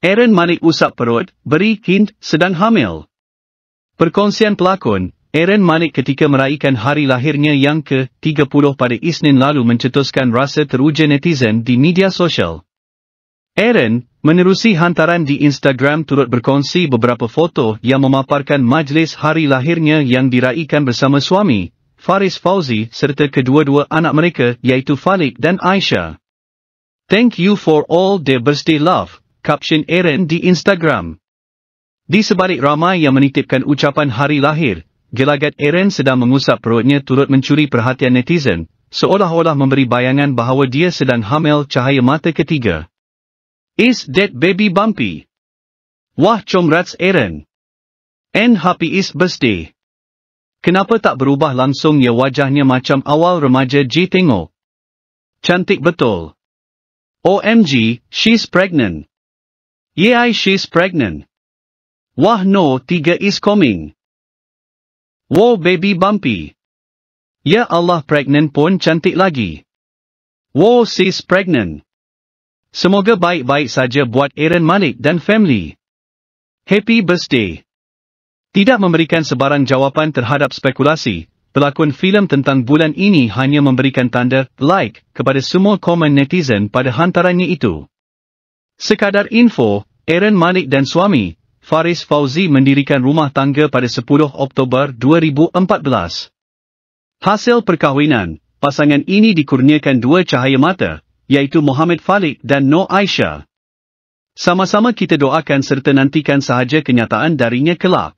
Aaron Mani usap perut, beri kint, sedang hamil. Perkongsian pelakon, Aaron Manik ketika meraihkan hari lahirnya yang ke-30 pada Isnin lalu mencetuskan rasa teruja netizen di media sosial. Aaron, menerusi hantaran di Instagram turut berkongsi beberapa foto yang memaparkan majlis hari lahirnya yang diraihkan bersama suami, Faris Fauzi serta kedua-dua anak mereka iaitu Falik dan Aisyah. Thank you for all the birthday love, caption Aaron di Instagram. Di sebalik ramai yang menitipkan ucapan hari lahir, gelagat Aaron sedang mengusap perutnya turut mencuri perhatian netizen, seolah-olah memberi bayangan bahawa dia sedang hamil cahaya mata ketiga. Is that baby bumpy? Wah comrats Aaron. And happy is birthday. Kenapa tak berubah langsung ya wajahnya macam awal remaja J tengok? Cantik betul. OMG, she's pregnant. Yeah, she's pregnant. Wah no, tiga is coming. Wow, baby bumpy. Ya Allah, pregnant pun cantik lagi. Wow, she's pregnant. Semoga baik-baik saja buat Aaron Malik dan family. Happy birthday. Tidak memberikan sebarang jawapan terhadap spekulasi, pelakon filem tentang bulan ini hanya memberikan tanda like kepada semua komen netizen pada hantarannya itu. Sekadar info, Aaron Manik dan suami, Faris Fauzi mendirikan rumah tangga pada 10 Oktober 2014. Hasil perkahwinan, pasangan ini dikurniakan dua cahaya mata, iaitu Muhammad Falik dan No Aisyah. Sama-sama kita doakan serta nantikan sahaja kenyataan darinya kelak.